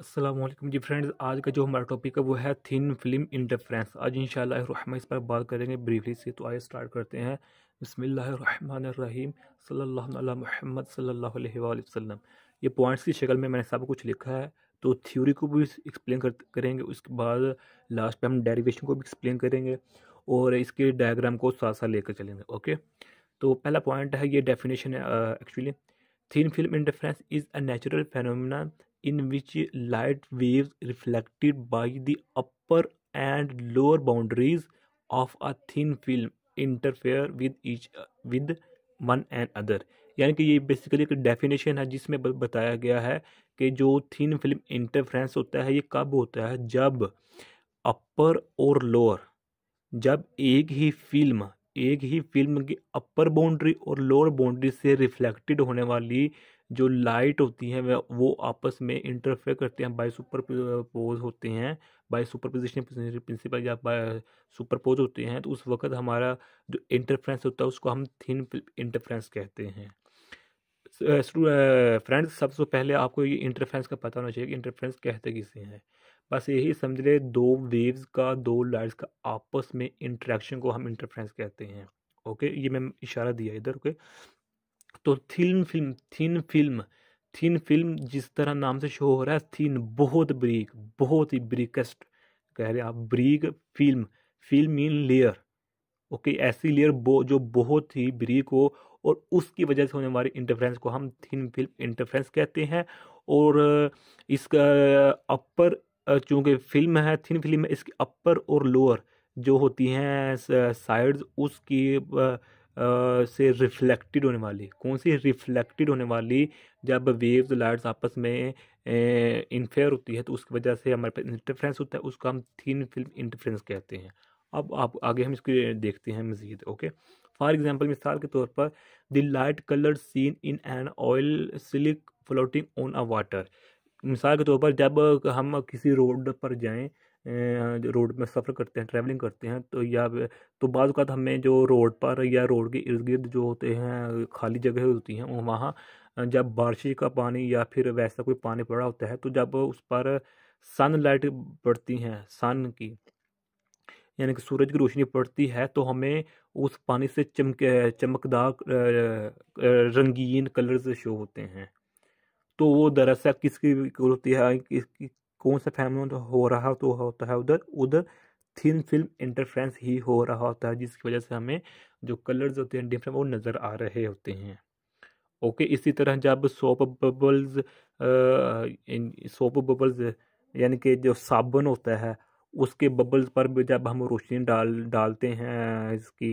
असलम जी friends आज का जो हमारा टॉपिक है वो है थिन फिल्म इंटरफ्रेंस आज इन रहम इस पर बात करेंगे ब्रीफली से तो आइए स्टार्ट करते हैं बसमीम सल्ला महमद वसम ये पॉइंट्स की शक्ल में मैंने सब कुछ लिखा है तो थ्योरी को भी एक्सप्लेन कर करेंगे उसके बाद लास्ट पे हम डेरिवेशन को भी एक्सप्लेन करेंगे और इसके डायग्राम को साथ साथ लेकर चलेंगे ओके तो पहला पॉइंट है ये डेफिनेशन है actually thin film interference is a natural phenomena in which light wave reflected by the upper and lower boundaries of a thin film interfere with each with one and other यानी कि ये basically एक definition है जिसमें बताया गया है कि जो थीन फिल्म इंटरफ्रेंस होता है ये कब होता है जब अपर और लोअर जब एक ही फिल्म एक ही फिल्म की अपर बाउंड्री और लोअर बाउंड्री से रिफ्लेक्टेड होने वाली जो लाइट होती है वो आपस में इंटरफेयर करते हैं बाई सुपर पोज होते हैं बाई सुपर पोजिशन प्रिंसिपल या सुपर पोज होते हैं तो उस वक्त हमारा जो इंटरफ्रेंस होता है उसको हम थिन इंटरफ्रेंस कहते हैं फ्रेंड्स सबसे पहले आपको ये इंटरफ्रेंस का पता होना चाहिए कि इंटरफ्रेंस कहते किसे हैं बस यही समझ ले दो वेव्स का दो लाइट्स का आपस में इंटरेक्शन को हम इंटरफ्रेंस कहते हैं ओके ये मैं इशारा दिया इधर ओके तो thin film thin film thin film जिस तरह नाम से शो हो रहा है थिन बहुत ब्रीक बहुत ही ब्रीकेस्ट कह रहे आप ब्रीक film film in layer okay ऐसी लेयर बो जो बहुत ही ब्रीक हो और उसकी वजह से होने वाले इंटरफ्रेंस को हम थिन फिल्म इंटरफ्रेंस कहते हैं और इसका अपर चूँकि फिल्म है थिन फिल्म है इसकी अपर और लोअर जो होती हैं साइड्स उसकी से रिफ्लेक्टेड होने वाली कौन सी रिफ्लेक्टेड होने वाली जब वेव्स लाइट्स आपस में इंफेयर होती है तो उसकी वजह से हमारे पास इंटरफ्रेंस होता है उसका हम थीन फिल्म इंटरफ्रेंस कहते हैं अब आप आगे हम इसकी देखते हैं मज़ीद ओके फॉर एग्जाम्पल मिसाल के तौर पर the light colour seen in an oil slick floating on a water मिसाल के तौर पर जब हम किसी रोड पर जाएँ रोड में सफ़र करते हैं ट्रैवलिंग करते हैं तो या तो बाज़ अवत हमें जो रोड पर या रोड के इर्द गिर्द जो होते हैं खाली जगह होती हैं वहाँ जब बारिश का पानी या फिर वैसा कोई पानी पड़ा होता है तो जब उस पर सन लाइट पड़ती हैं सन की यानी कि सूरज की रोशनी पड़ती है तो हमें उस पानी से चमक चमकदार रंगीन कलर्स शो होते हैं तो वो दरअसल किसकी होती है किस कौन सा फैनोमेना तो हो रहा तो होता है उधर उधर थिन फिल्म इंटरफ्रेंस ही हो रहा होता है जिसकी वजह से हमें जो कलर्स होते हैं डिफरेंट वो नज़र आ रहे होते हैं ओके इसी तरह जब सोप बबल्स सोप बबल्स यानी कि जो साबुन होता है उसके बबल्स पर भी जब हम रोशनी डाल डालते हैं इसकी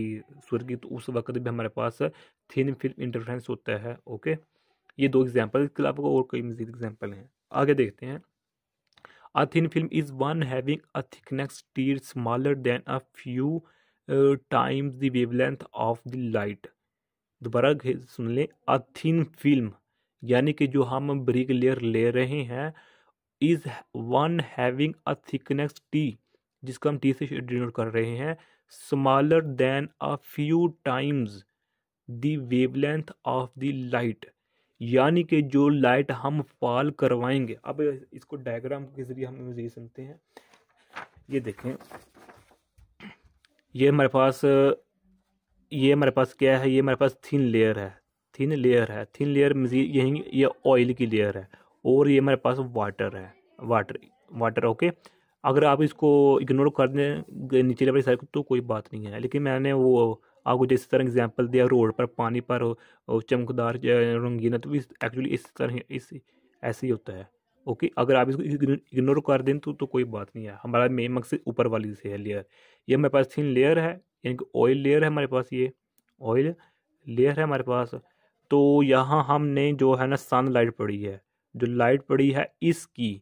सूर्य की तो उस वक्त भी हमारे पास थिन फिल्म इंटरफ्रेंस होता है ओके ये दो एग्जांपल इसके अलावा और कई मज़ीद एग्जांपल हैं आगे देखते हैं A thin film is one having a thickness steer smaller than a few uh, times the wavelength of the light. दोबारा सुन लें अ थिन फिल्म यानी कि जो हम ब्रिक लेयर ले रहे हैं is one having a thickness T जिसका हम टी से डिनोट कर रहे हैं smaller than a few times the wavelength of the light यानी कि जो लाइट हम फॉल करवाएंगे अब इसको डायग्राम के ज़रिए हम ये समझते हैं ये देखें ये हमारे पास ये हमारे पास क्या है ये हमारे पास थिन लेयर है थिन लेयर है थिन लेयर मजीद यही ये ऑयल की लेयर है और ये हमारे पास वाटर है वाटर वाटर ओके अगर आप इसको इग्नोर कर दें नीचे लेवल साइड तो कोई बात नहीं है लेकिन मैंने वो आपको जिस तरह एग्जाम्पल दिया रोड पर पानी पर चमकदार रंगीन तो भी एक्चुअली इस तरह इस ऐसे ही होता है ओके अगर आप इसको इग्नोर कर दें तो तो कोई बात नहीं है हमारा मेन मकसद ऊपर वाली से है लेयर ये हमारे पास थीन लेयर है यानी कि ऑयल लेयर है हमारे पास ये ऑयल लेयर है हमारे पास तो यहाँ हमने जो है ना सन लाइट पड़ी है जो लाइट पड़ी है इसकी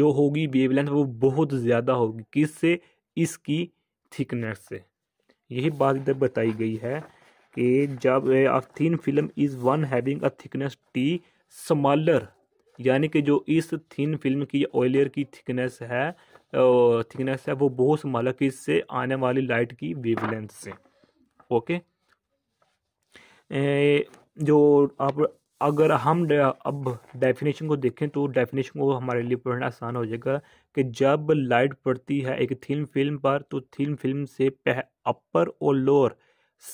जो होगी वेवलेंथ वो बहुत ज़्यादा होगी किससे इसकी थिकनेस से यही बात इधर बताई गई है कि जब thin film is one having a thickness T smaller यानी कि जो इस थीन फिल्म की ऑयलियर की थिकनेस है थिकनेस है वो बहुत स्मॉलर कि इससे आने वाली लाइट की वेवलेंथ से ओके ए, जो आप अगर हम अब डेफिनेशन को देखें तो डेफिनेशन को हमारे लिए पढ़ना आसान हो जाएगा कि जब लाइट पड़ती है एक थीम फिल्म पर तो थीम फिल्म से पह अपर और लोअर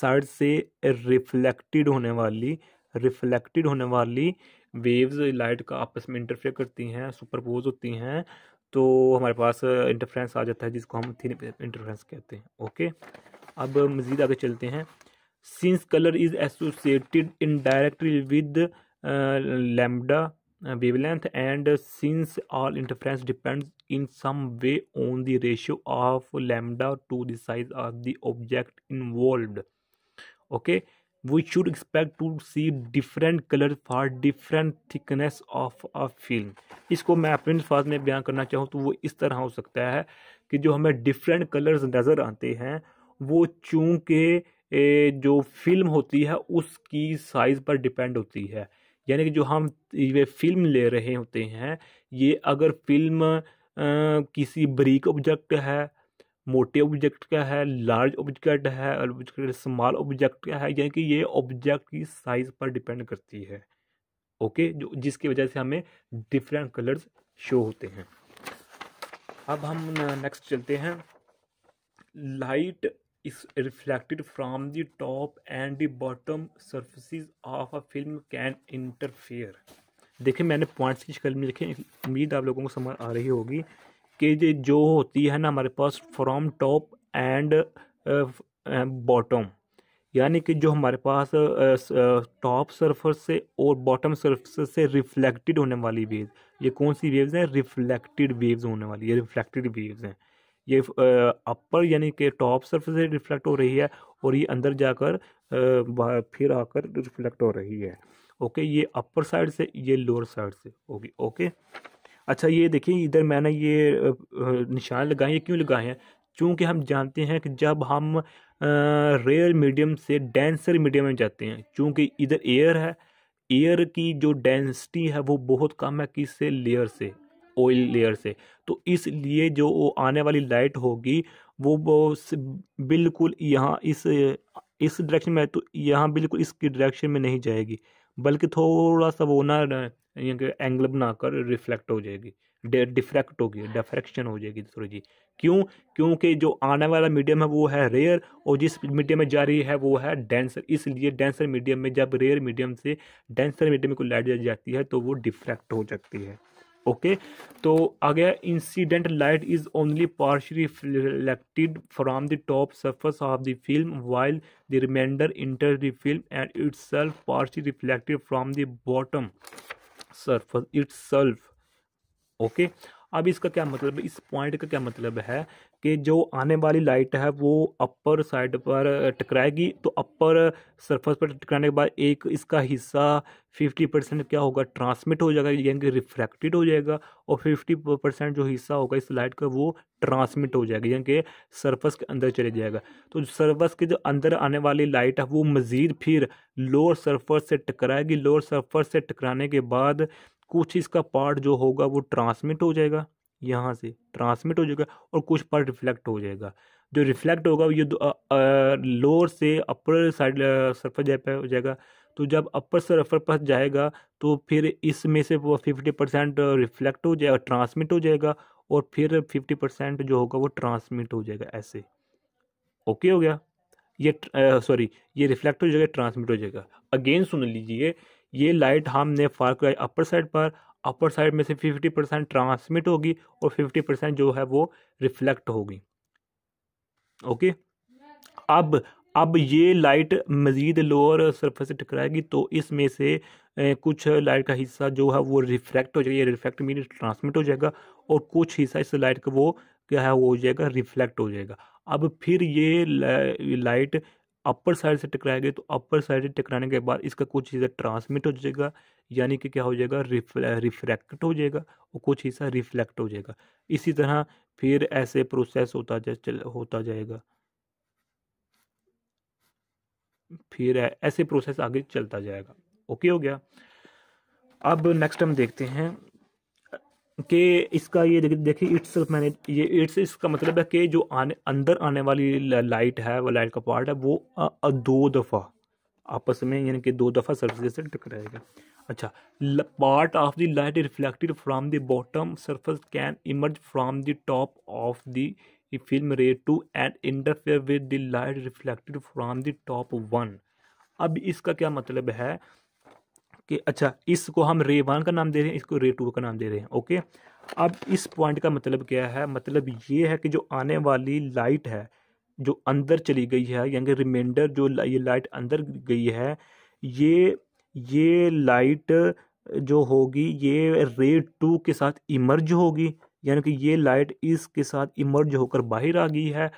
साइड से रिफ्लेक्टेड होने वाली रिफ्लेक्टेड होने वाली वेव्स लाइट का आपस में इंटरफेयर करती हैं सुपरपोज होती हैं तो हमारे पास इंटरफ्रेंस आ जाता है जिसको हम थीम इंटरफ्रेंस कहते हैं ओके अब मज़ीद आगे चलते हैं since color is associated indirectly with uh, lambda wavelength and since all interference depends in some way on the ratio of lambda to the size of the object involved okay we should expect to see different color for different thickness of a film इसको मैं अपने अल्फाज में बयान करना चाहूँ तो वो इस तरह हो सकता है कि जो हमें डिफरेंट कलर्स नज़र आते हैं वो चूँकि जो फिल्म होती है उसकी साइज़ पर डिपेंड होती है यानी कि जो हम ये फिल्म ले रहे होते हैं ये अगर फिल्म किसी बरीक ऑब्जेक्ट है मोटे ऑब्जेक्ट का है लार्ज ऑब्जेक्ट है और स्मॉल ऑब्जेक्ट का है यानी कि ये ऑब्जेक्ट की साइज़ पर डिपेंड करती है ओके जो जिसकी वजह से हमें डिफरेंट कलर्स शो होते हैं अब हम नेक्स्ट चलते हैं light is reflected from the top and the bottom surfaces of a film can interfere देखिए मैंने पॉइंट्स की शक्ल में लिखे उम्मीद आप लोगों को समझ आ रही होगी कि ये जो होती है ना हमारे पास फ्रॉम टॉप एंड बॉटम यानी कि जो हमारे पास टॉप uh, सर्फस uh, से और बॉटम सर्फस से रिफ्लेक्टेड होने वाली वेव्स ये कौन सी वेव्स हैं रिफ्लेक्टेड वेव्स होने वाली ये रिफ्लेक्टेड वेव्स हैं ये अपर यानी कि टॉप सरफेस से रिफ्लेक्ट हो रही है और ये अंदर जाकर फिर आकर रिफ्लेक्ट हो रही है ओके ये अपर साइड से ये लोअर साइड से होगी ओके अच्छा ये देखिए इधर मैंने ये निशान लगाए हैं क्यों लगाए हैं क्योंकि हम जानते हैं कि जब हम रेयर मीडियम से डेंसर मीडियम में जाते हैं क्योंकि इधर एयर है एयर की जो डेंसिटी है वो बहुत कम है से लेयर से ऑयल लेयर से तो इसलिए जो वो आने वाली लाइट होगी वो, वो बिल्कुल यहाँ इस इस डायरेक्शन में तो यहाँ बिल्कुल इसकी डायरेक्शन में नहीं जाएगी बल्कि थोड़ा सा वो ना एंगल बनाकर रिफ्लेक्ट हो जाएगी डिफ्रैक्ट होगी डिफ्रैक्शन हो जाएगी सॉरी जी क्यों क्योंकि जो आने वाला मीडियम है वो है रेयर और जिस मीडियम में जा रही है वो है डेंसर इसलिए डेंसर मीडियम में जब रेयर मीडियम से डेंसर मीडियम में कोई लाइट जाती है तो वो डिफ्रैक्ट हो जाती है ओके तो आ गया incident light is only partially reflected from the top surface of the film while the remainder enter the film and itself partially reflected from the bottom surface itself okay अब इसका क्या मतलब है इस point का क्या मतलब है कि जो आने वाली लाइट है वो अपर साइड पर टकराएगी तो अपर सरफेस पर टकराने के बाद एक इसका हिस्सा 50 परसेंट क्या होगा ट्रांसमिट हो जाएगा यानी कि रिफ्रैक्टेड हो जाएगा और 50 परसेंट जो हिस्सा होगा इस लाइट का वो ट्रांसमिट हो जाएगा यानी कि सरफेस के अंदर चले जाएगा तो सरफेस के जो अंदर आने वाली लाइट है वो मज़ीद फिर लोअर सरफेस से टकराएगी लोअर सरफेस से टकराने के बाद कुछ इसका पार्ट जो होगा वो ट्रांसमिट हो जाएगा यहाँ से ट्रांसमिट हो जाएगा और कुछ पार्ट रिफ्लेक्ट हो जाएगा जो रिफ्लेक्ट होगा ये लोअर से अपर साइड सरफेस हो जाएगा तो जब अपर सरफर पर जाएगा तो फिर इसमें से वो फिफ्टी परसेंट रिफ्लेक्ट हो जाएगा ट्रांसमिट हो जाएगा और फिर फिफ्टी परसेंट जो होगा वो ट्रांसमिट हो जाएगा ऐसे ओके हो गया ये सॉरी ये रिफ्लेक्ट हो जाएगा ट्रांसमिट हो जाएगा अगेन सुन लीजिए ये लाइट हमने फार्क अपर साइड पर अपर साइड में से फिफ्टी परसेंट ट्रांसमिट होगी और फिफ्टी परसेंट जो है वो रिफ्लेक्ट होगी ओके अब अब ये लाइट मज़ीद लोअर सरफेस से टकराएगी तो इसमें से कुछ लाइट का हिस्सा जो है वो रिफ्लेक्ट हो जाएगा रिफ्लेक्ट मीन ट्रांसमिट हो जाएगा और कुछ हिस्सा इस लाइट का वो क्या है वो हो जाएगा रिफ्लेक्ट हो जाएगा अब फिर ये लाइट अपर साइड से टकराएंगे तो अपर साइड टकराने के बाद इसका कुछ हिस्सा ट्रांसमिट हो जाएगा यानी कि क्या हो जाएगा रिफ्रैक्ट हो जाएगा और कुछ हिस्सा रिफ्लेक्ट हो जाएगा इसी तरह फिर ऐसे प्रोसेस होता जा चल, होता जाएगा फिर ऐसे प्रोसेस आगे चलता जाएगा ओके हो गया अब नेक्स्ट हम देखते हैं कि इसका ये देखिए देखिए इट्स मैंने ये इट्स इसका मतलब है कि जो आने अंदर आने वाली लाइट है वो लाइट का पार्ट है वो आ, आ, दो दफ़ा आपस में यानी कि दो दफ़ा सर्फेस से टकराएगा अच्छा part of the light reflected from the bottom surface can emerge from the top of the film ray two and interfere with the light reflected from the top one अब इसका क्या मतलब है कि अच्छा इसको हम रे वन का नाम दे रहे हैं इसको रे टू का नाम दे रहे हैं ओके अब इस पॉइंट का मतलब क्या है मतलब ये है कि जो आने वाली लाइट है जो अंदर चली गई है यानी कि रिमाइंडर जो ये लाइट अंदर गई है ये ये लाइट जो होगी ये रे टू के साथ इमर्ज होगी यानी कि ये लाइट इसके साथ इमर्ज होकर बाहर आ गई है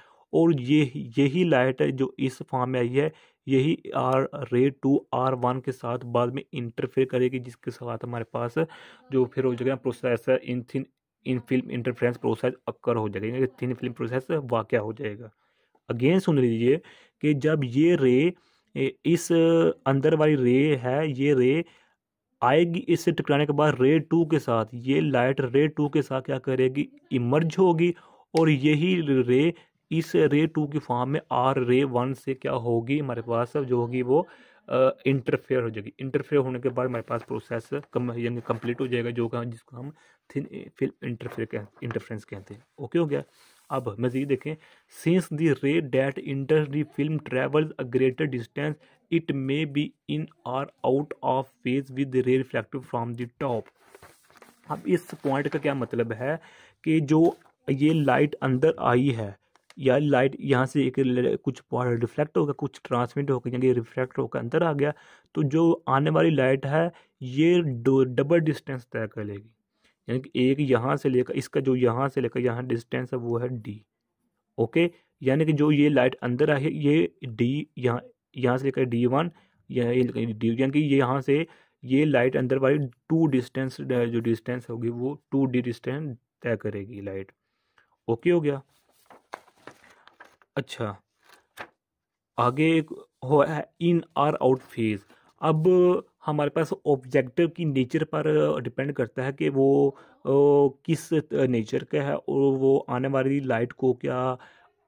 और ये यही लाइट जो इस फॉर्म में आई है यही आर रे टू आर वन के साथ बाद में इंटरफेयर करेगी जिसके साथ हमारे पास जो फिर हो जाएगा process in thin in film interference process occur हो जाएगा यानी थिन फिल्म प्रोसेस वाक्य हो जाएगा अगेन सुन लीजिए कि जब ये रे इस अंदर वाली रे है ये रे आएगी इससे टकराने के बाद रे टू के साथ ये लाइट रे टू के साथ क्या करेगी इमर्ज होगी और यही रे इस रे टू की फॉर्म में आर रे वन से क्या होगी हमारे पास जो होगी वो इंटरफेयर हो जाएगी इंटरफेयर होने के बाद हमारे पास प्रोसेस कम यानी कंप्लीट हो जाएगा जो जिसको हम थिन फिल्म इंटरफेयर कह इंटरफ्रेंस कहते हैं ओके हो गया अब मजीद देखें since the ray that enter the film travels a greater distance it may be in or out of phase with ray reflective from the top अब इस पॉइंट का क्या मतलब है कि जो ये लाइट अंदर आई है या लाइट यहाँ से एक कुछ रिफ्लेक्ट होगा कुछ ट्रांसमिट होकर यानी रिफ्लेक्ट होकर अंदर आ गया तो जो आने वाली लाइट है ये डबल डिस्टेंस तय कर लेगी यानी कि एक यहाँ से लेकर इसका जो यहाँ से लेकर यहाँ डिस्टेंस है वो है डी ओके यानी कि जो ये लाइट अंदर आई है ये डी यहाँ यहाँ से लेकर डी वन डी यानी कि ये यहाँ से ये लाइट अंदर वाली टू डिस्टेंस जो डिस्टेंस होगी वो टू डी डिस्टेंस तय करेगी लाइट ओके हो गया अच्छा आगे एक हो है इन आर आउट फेज अब हमारे पास ऑब्जेक्टिव की नेचर पर डिपेंड करता है कि वो किस नेचर का है और वो आने वाली लाइट को क्या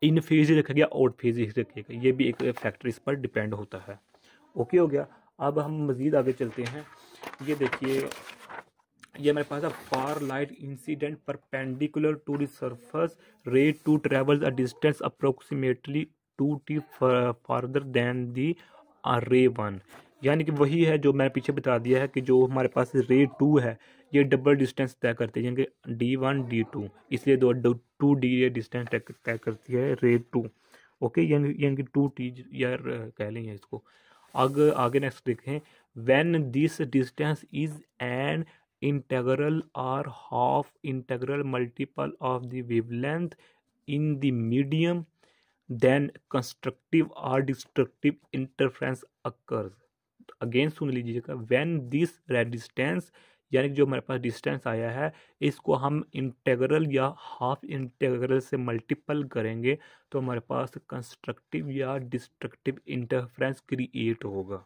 इन फेज रखेगा आउट फेज रखेगा ये भी एक फैक्टर इस पर डिपेंड होता है ओके हो गया अब हम मज़ीद आगे चलते हैं ये देखिए ये मेरे पास है for light incident perpendicular to surface ray two travel a distance approximately two T farther than the ray one यानी कि वही है जो मैंने पीछे बता दिया है कि जो हमारे पास रे टू है ये डबल डिस्टेंस तय करती है यानी कि डी वन डी टू इसलिए दो टू डी ये डिस्टेंस तय करती है रे टू ओके यानी कि टू टी या कह लेंगे इसको अग आगे नेक्स्ट देखें when this distance is an integral or half integral multiple of the wavelength in the medium then constructive or destructive interference occurs again सुन लीजिएगा व्हेन दिस रेजिस्टेंस यानी जो हमारे पास डिस्टेंस आया है इसको हम इंटेगरल या हाफ इंटेगरल से मल्टीपल करेंगे तो हमारे पास कंस्ट्रक्टिव या डिस्ट्रक्टिव इंटरफ्रेंस क्रिएट होगा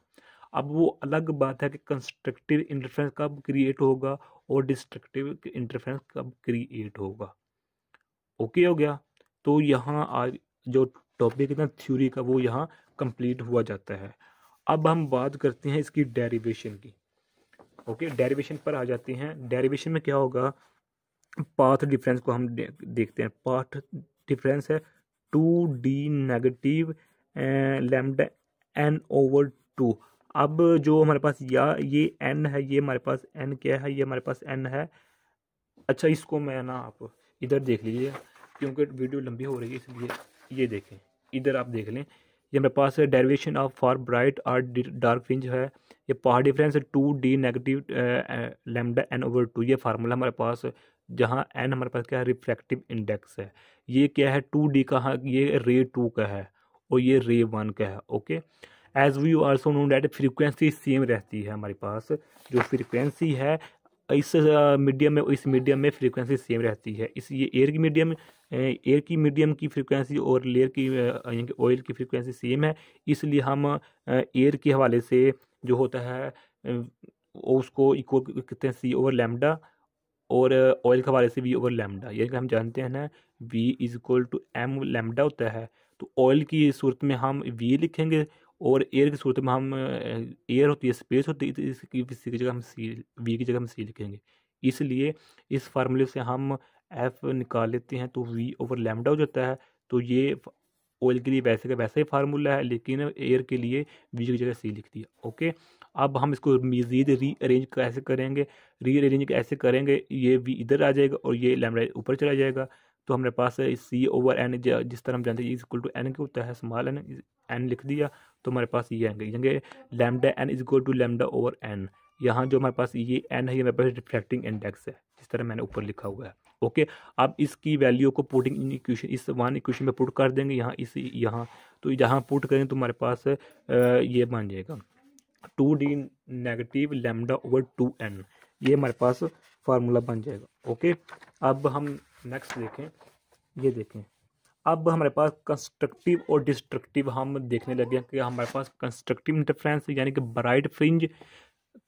अब वो अलग बात है कि कंस्ट्रक्टिव इंटरफेरेंस कब क्रिएट होगा और डिस्ट्रक्टिव इंटरफेरेंस कब क्रिएट होगा ओके हो गया तो यहाँ आज जो टॉपिक है ना थ्योरी का वो यहाँ कंप्लीट हुआ जाता है अब हम बात करते हैं इसकी डेरिवेशन की ओके डेरिवेशन पर आ जाते हैं डेरिवेशन में क्या होगा पाथ डिफरेंस को हम देखते हैं पाथ डिफरेंस है two D negative lambda N over two अब जो हमारे पास या ये एन है ये हमारे पास एन क्या है ये हमारे पास एन है अच्छा इसको मैं ना आप इधर देख लीजिए क्योंकि वीडियो लंबी हो रही है इसलिए ये देखें इधर आप देख लें ये मेरे पास है डेरिवेशन ऑफ फॉर ब्राइट और डार्क फ्रिंज है ये पार डिफरेंस है two D negative lambda N over two ये फार्मूला हमारे पास जहाँ एन हमारे पास क्या है रिफ्रैक्टिव इंडेक्स है ये क्या है टू डी का ये रे टू का है और ये रे वन का है okay as we also know that frequency same रहती है हमारे पास जो फ्रीक्वेंसी है इस मीडियम में इस मीडियम में फ्रीक्वेंसी सेम रहती है इस ये एयर की मीडियम एयर की मीडियम की फ्रीक्वेंसी और लेयर की यानी कि ऑयल की फ्रीक्वेंसी सेम है इसलिए हम एयर के हवाले से जो होता है उसको इक्वल कहते हैं सी ओवर लैमडा और ऑयल के हवाले से वी ओवर लैमडा यानी कि हम जानते हैं ना V is equal to M lambda होता है तो ऑयल की सूरत में हम वी लिखेंगे और एयर की सूरत में हम एयर होती है स्पेस होती है इसकी किसी की जगह हम सी वी की जगह हम सी लिखेंगे इसलिए इस फार्मूले से हम एफ निकाल लेते हैं तो वी ओवर लैमडा हो जाता है तो ये ऑयल के लिए वैसे का वैसा ही फार्मूला है लेकिन एयर के लिए वी की जगह सी लिख दिया ओके अब हम इसको मजीद रीअरेंज कैसे करेंगे रीअरेंज कैसे करेंगे ये वी इधर आ जाएगा और ये लैमडा ऊपर चला जाएगा तो हमारे पास सी ओवर एन जिस तरह हम जानते हैं इक्वल टू एन के होता है स्मॉल एन एन लिख दिया तो हमारे पास ये आएंगे जाएंगे lambda N is equal to lambda over N यहाँ जो हमारे पास ये एन है ये हमारे पास रिफ्लेक्टिंग इंडेक्स है जिस तरह मैंने ऊपर लिखा हुआ है ओके अब इसकी वैल्यू को पुटिंग इन इक्वेशन इस वन इक्वेशन में पुट कर देंगे यहाँ इस यहाँ तो यहाँ पुट करें तो हमारे पास ये बन जाएगा two D negative lambda over two N ये हमारे पास फार्मूला बन जाएगा ओके अब हम नेक्स्ट देखें ये देखें अब हमारे पास कंस्ट्रक्टिव और डिस्ट्रक्टिव हम देखने लगे कि हमारे पास कंस्ट्रक्टिव इंटरफ्रेंस यानी कि ब्राइट फ्रिंज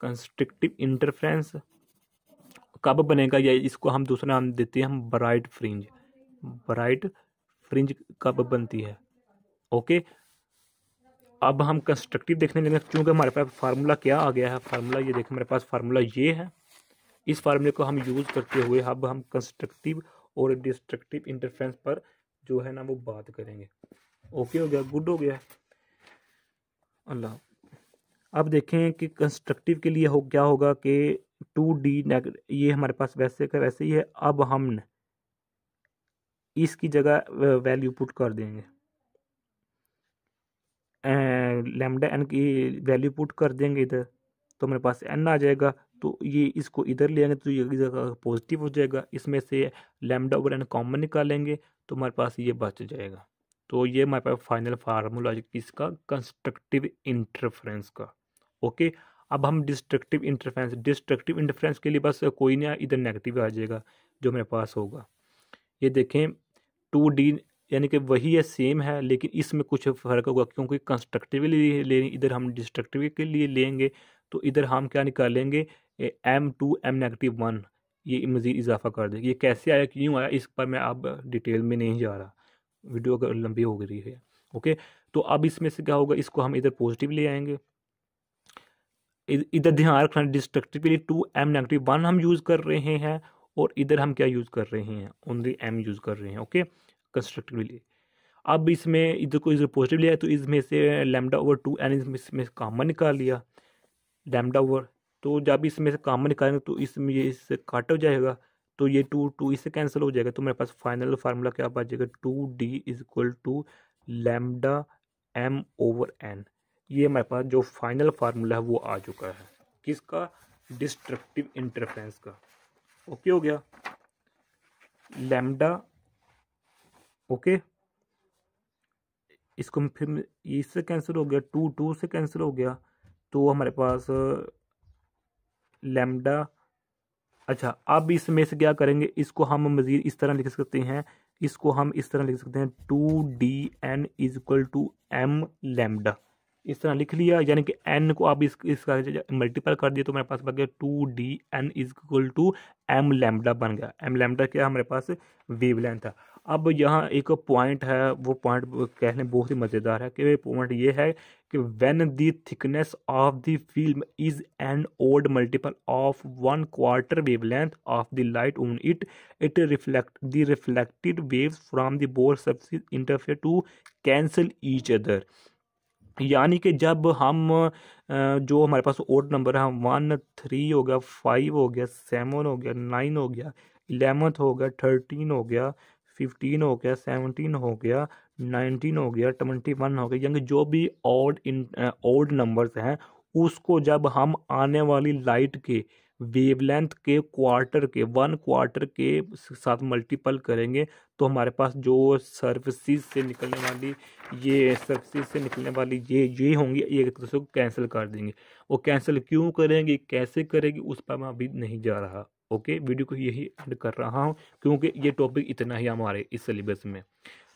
कंस्ट्रक्टिव इंटरफ्रेंस कब बनेगा या इसको हम दूसरा नाम देते हैं हम ब्राइट फ्रिंज ब्राइट फ्रिंज कब बनती है ओके अब हम कंस्ट्रक्टिव देखने लगे क्योंकि हमारे पास फार्मूला क्या आ गया है फार्मूला ये देखें हमारे पास फार्मूला ये है इस फार्मूले को हम यूज़ करते हुए अब हम कंस्ट्रक्टिव और डिस्ट्रक्टिव इंटरफ्रेंस पर जो है ना वो बात करेंगे ओके हो गया गुड हो गया अल्लाह अब देखें कि कंस्ट्रक्टिव के लिए हो क्या होगा कि टू डी ये हमारे पास वैसे का वैसे ही है अब हम इसकी जगह वैल्यू पुट कर देंगे लेमडा एन की वैल्यू पुट कर देंगे इधर तो मेरे पास एन आ जाएगा तो ये इसको इधर ले आएंगे तो ये पॉजिटिव हो जाएगा इसमें से लेमडा ओवर एन कॉमन निकालेंगे तो हमारे पास ये बच जाएगा तो ये हमारे पास फाइनल फार्मूला किसका कंस्ट्रक्टिव इंटरफ्रेंस का ओके अब हम डिस्ट्रक्टिव इंटरफ्रेंस डिस्ट्रक्टिव इंटरफ्रेंस के लिए बस कोई ना इधर नेगेटिव आ जाएगा जो मेरे पास होगा ये देखें टू डी यानी कि वही है सेम है लेकिन इसमें कुछ फ़र्क होगा क्योंकि कंस्ट्रक्टिव ले इधर हम डिस्ट्रक्टिव के लिए लेंगे तो इधर हम क्या निकालेंगे M two M negative one ये मज़ीद इजाफा कर देंगे ये कैसे आया क्यों आया इस पर मैं अब डिटेल में नहीं जा रहा वीडियो अगर लंबी हो गई है ओके तो अब इसमें से क्या होगा इसको हम इधर पॉजिटिव ले आएंगे इधर ध्यान रखना destructively two M negative one हम यूज़ कर रहे हैं और इधर हम क्या यूज़ कर रहे हैं ओनली एम यूज़ कर रहे हैं ओके कंस्ट्रक्टिवली अब इसमें इधर को इधर पॉजिटिव लिया तो इसमें से लेमडा ओवर टू एन इसमें कॉमन निकाल लिया लैमडा ओवर तो जब इसमें से काम निकालेंगे तो इसमें ये इससे कट हो जाएगा तो ये टू टू इससे कैंसिल हो जाएगा तो मेरे पास फाइनल फार्मूला क्या आ जाएगा two D is equal to lambda M over N ये हमारे पास जो फाइनल फार्मूला है वो आ चुका है किसका डिस्ट्रक्टिव इंटरफेरेंस का ओके हो गया लेमडा ओके इसको फिर इससे कैंसिल हो गया टू टू से कैंसिल हो गया तो हमारे पास लेमडा अच्छा अब इसमें से क्या करेंगे इसको हम मज़ीद इस तरह लिख सकते हैं इसको हम इस तरह लिख सकते हैं two D N is equal to M lambda इस तरह लिख लिया यानी कि एन को आप इस इसका मल्टीपल कर दिए तो मेरे पास बन गया two D N is equal to M lambda बन गया एम लेमडा क्या हमारे पास वेव लेंथ था अब यहाँ एक पॉइंट है वो पॉइंट कहने बहुत ही मज़ेदार है कि पॉइंट ये है कि when the thickness of the film is an odd multiple of one quarter wavelength of the light on it it reflect the reflected waves from the both surface interfere to cancel each other यानी कि जब हम जो हमारे पास odd number है one three हो गया फाइव हो गया सेवन हो गया नाइन हो गया इलेवंथ हो गया थर्टीन हो गया फिफ्टीन हो गया सेवनटीन हो गया नाइनटीन हो गया ट्वेंटी वन हो गया यानी जो भी ऑड इन ऑड नंबर्स हैं उसको जब हम आने वाली लाइट के वेवलेंथ के क्वार्टर के वन क्वार्टर के साथ मल्टीपल करेंगे तो हमारे पास जो सर्विसज से निकलने वाली ये सर्विसज से निकलने वाली ये ये होंगी ये एक दूसरे को कैंसिल कर देंगे वो कैंसिल क्यों करेंगे कैसे करेगी उस पर मैं अभी नहीं जा रहा ओके वीडियो को यही एंड कर रहा हूँ क्योंकि ये टॉपिक इतना ही हमारे इस सिलेबस में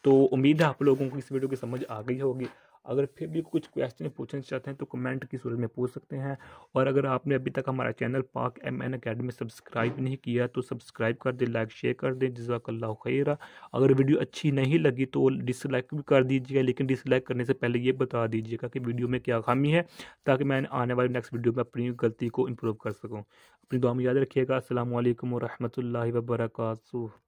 तो उम्मीद है आप लोगों को इस वीडियो की समझ आ गई होगी अगर फिर भी कुछ क्वेश्चन पूछना चाहते हैं तो कमेंट की सूरत में पूछ सकते हैं और अगर आपने अभी तक हमारा चैनल पाक एम एन अकेडमी सब्सक्राइब नहीं किया तो सब्सक्राइब कर दें लाइक शेयर कर दें जजाकल्ला खैरा अगर वीडियो अच्छी नहीं लगी तो डिसलाइक भी कर दीजिएगा लेकिन डिसलाइक करने से पहले ये बता दीजिएगा कि वीडियो में क्या खामी है ताकि मैं आने वाली नेक्स्ट वीडियो में अपनी गलती को इम्प्रूव कर सकूँ अपनी दुआ में याद रखिएगा असल वरहमल वर्का